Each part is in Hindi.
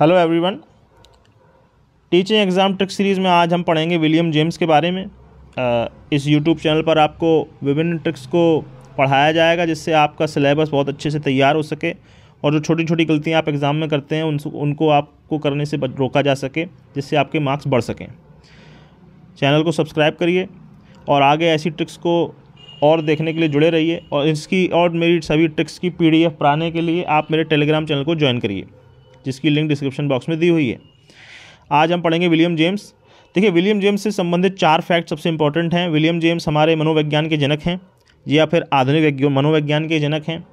hello everyone teaching exam trick series में आज हम पढ़ेंगे विलियम जेम्स के बारे में इस यूट्यूब चैनल पर आपको विभिन्न ट्रिक्स को पढ़ाया जाएगा जिससे आपका सिलेबस बहुत अच्छे से तैयार हो सके और जो छोटी छोटी गलतियाँ आप एग्ज़ाम में करते हैं उन उनको आपको करने से रोका जा सके जिससे आपके मार्क्स बढ़ सकें चैनल को सब्सक्राइब करिए और आगे ऐसी ट्रिक्स को और देखने के लिए जुड़े रहिए और इसकी और मेरी सभी ट्रिक्स की पीडीएफ पढ़ाने के लिए आप मेरे टेलीग्राम चैनल को ज्वाइन करिए जिसकी लिंक डिस्क्रिप्शन बॉक्स में दी हुई है आज हम पढ़ेंगे विलियम जेम्स देखिए विलियम जेम्स से संबंधित चार फैक्ट सबसे इंपॉर्टेंट हैं विलियम जेम्स हमारे मनोविज्ञान के जनक हैं या फिर आधुनिक मनोविज्ञान के जनक हैं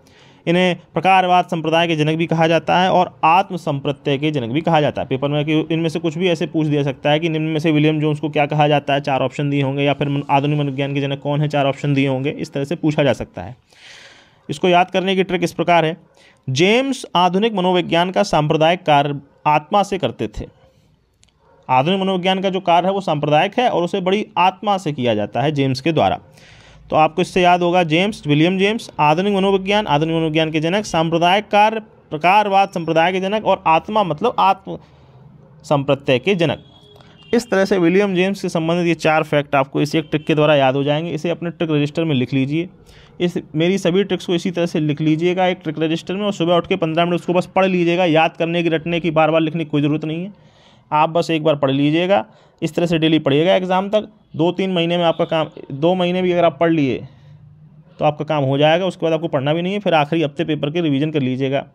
इन्हें प्रकारवाद संप्रदाय के जनक भी कहा जाता है और आत्म संप्रत्यय के जनक भी कहा जाता है पेपर में कि इनमें से कुछ भी ऐसे पूछ दिया सकता है कि निम्न में से विलियम जोन्स को क्या कहा जाता है चार ऑप्शन दिए होंगे या फिर आधुनिक मनोविज्ञान के जनक कौन है चार ऑप्शन दिए होंगे इस तरह से पूछा जा सकता है इसको याद करने की ट्रिक इस प्रकार है जेम्स आधुनिक मनोविज्ञान का सांप्रदायिक कार्य आत्मा से करते थे आधुनिक मनोविज्ञान का जो कार्य है वो सांप्रदायिक है और उसे बड़ी आत्मा से किया जाता है जेम्स के द्वारा तो आपको इससे याद होगा जेम्स विलियम जेम्स आधुनिक मनोविज्ञान आधुनिक मनोविज्ञान के जनक सांप्रदायिक कार्य प्रकारवाद संप्रदाय के जनक और आत्मा मतलब आत्म संप्रत्यय के जनक इस तरह से विलियम जेम्स से संबंधित ये चार फैक्ट आपको इसी एक ट्रिक के द्वारा याद हो जाएंगे इसे अपने ट्रिक रजिस्टर में लिख लीजिए इस मेरी सभी ट्रिक्स को इसी तरह से लिख लीजिएगा एक ट्रिक रजिस्टर में और सुबह उठ के पंद्रह मिनट उसको बस पढ़ लीजिएगा याद करने की रटने की बार बार लिखने की कोई ज़रूरत नहीं है आप बस एक बार पढ़ लीजिएगा इस तरह से डेली पढ़िएगा एग्ज़ाम तक दो तीन महीने में आपका काम दो महीने भी अगर आप पढ़ लिए तो आपका काम हो जाएगा उसके बाद आपको पढ़ना भी नहीं है फिर आखिरी हफ्ते पेपर के रिविज़न कर लीजिएगा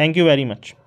थैंक यू वेरी मच